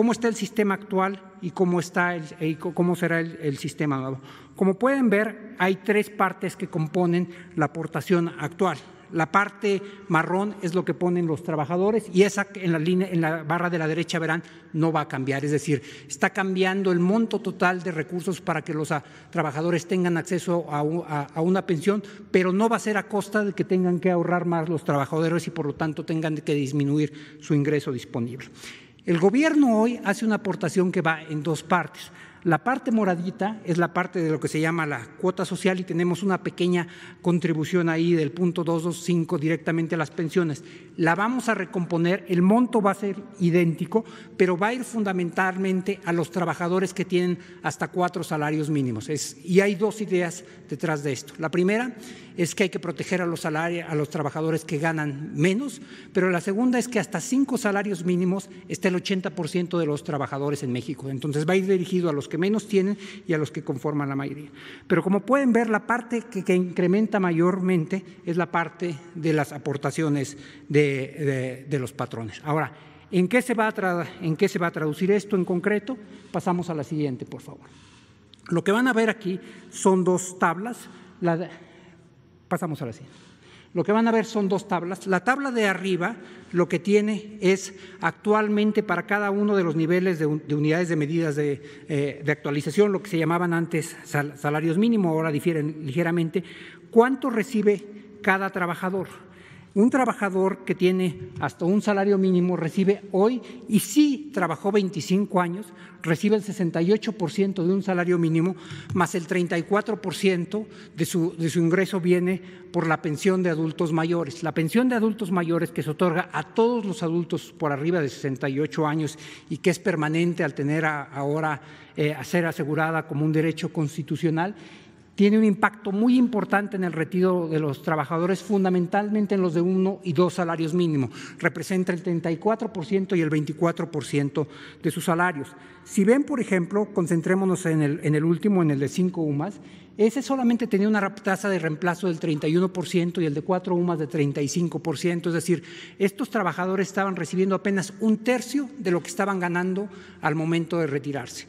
cómo está el sistema actual y cómo, está el, e cómo será el, sistema nuevo. Como pueden ver, hay tres partes que componen la aportación actual. La parte marrón es lo que ponen los trabajadores y esa en la, línea, en la barra de la derecha verán no va a cambiar, es decir, está cambiando el monto total de recursos para que los trabajadores tengan acceso a una pensión, pero no va a ser a costa de que tengan que ahorrar más los trabajadores y por lo tanto tengan que disminuir su ingreso disponible. El gobierno hoy hace una aportación que va en dos partes. La parte moradita es la parte de lo que se llama la cuota social y tenemos una pequeña contribución ahí del punto 225 directamente a las pensiones. La vamos a recomponer, el monto va a ser idéntico, pero va a ir fundamentalmente a los trabajadores que tienen hasta cuatro salarios mínimos. Es, y hay dos ideas detrás de esto. La primera es que hay que proteger a los, salarios, a los trabajadores que ganan menos, pero la segunda es que hasta cinco salarios mínimos está el 80% de los trabajadores en México. Entonces va a ir dirigido a los que menos tienen y a los que conforman la mayoría. Pero como pueden ver, la parte que, incrementa mayormente es la parte de las aportaciones de, los patrones. Ahora, ¿en qué, se va a traducir esto en concreto? Pasamos a la siguiente, por favor. Lo que van a ver aquí son dos tablas. pasamos a la siguiente lo que van a ver son dos tablas. La tabla de arriba lo que tiene es actualmente para cada uno de los niveles de, unidades de medidas eh, de, actualización, lo que se llamaban antes salarios mínimos, ahora difieren ligeramente, cuánto recibe cada trabajador un trabajador que tiene hasta un salario mínimo recibe hoy, y sí trabajó 25 años, recibe el 68% de un salario mínimo, más el 34% de su, de su ingreso viene por la pensión de adultos mayores. La pensión de adultos mayores que se otorga a todos los adultos por arriba de 68 años y que es permanente al tener ahora, eh, a ser asegurada como un derecho constitucional, tiene un impacto muy importante en el retiro de los trabajadores, fundamentalmente en los de uno y dos salarios mínimos. Representa el 34% y el 24% de sus salarios. Si ven, por ejemplo, concentrémonos en el, último, en el de cinco UMAS, ese solamente tenía una tasa de reemplazo del 31% y el de cuatro UMAS de 35%. Es decir, estos trabajadores estaban recibiendo apenas un tercio de lo que estaban ganando al momento de retirarse.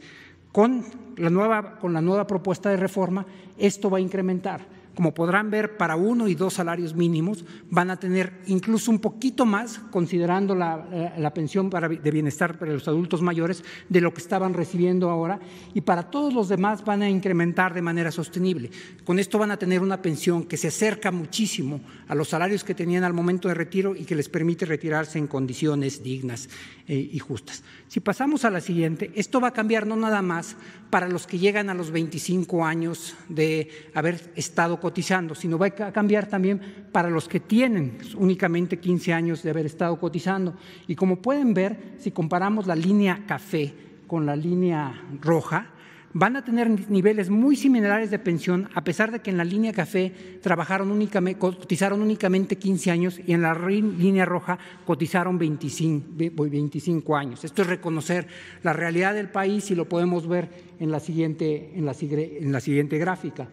Con la nueva, con la nueva propuesta de reforma, esto va a incrementar como podrán ver, para uno y dos salarios mínimos van a tener incluso un poquito más, considerando la, eh, pensión de bienestar para los adultos mayores, de lo que estaban recibiendo ahora, y para todos los demás van a incrementar de manera sostenible. Con esto van a tener una pensión que se acerca muchísimo a los salarios que tenían al momento de retiro y que les permite retirarse en condiciones dignas eh, y justas. Si pasamos a la siguiente, esto va a cambiar no nada más para los que llegan a los 25 años de haber estado cotizando, sino va a cambiar también para los que tienen únicamente 15 años de haber estado cotizando. Y como pueden ver, si comparamos la línea café con la línea roja, van a tener niveles muy similares de pensión, a pesar de que en la línea café trabajaron únicamente, cotizaron únicamente 15 años y en la línea roja cotizaron 25, 25 años. Esto es reconocer la realidad del país y lo podemos ver en la siguiente, en la, en la siguiente gráfica.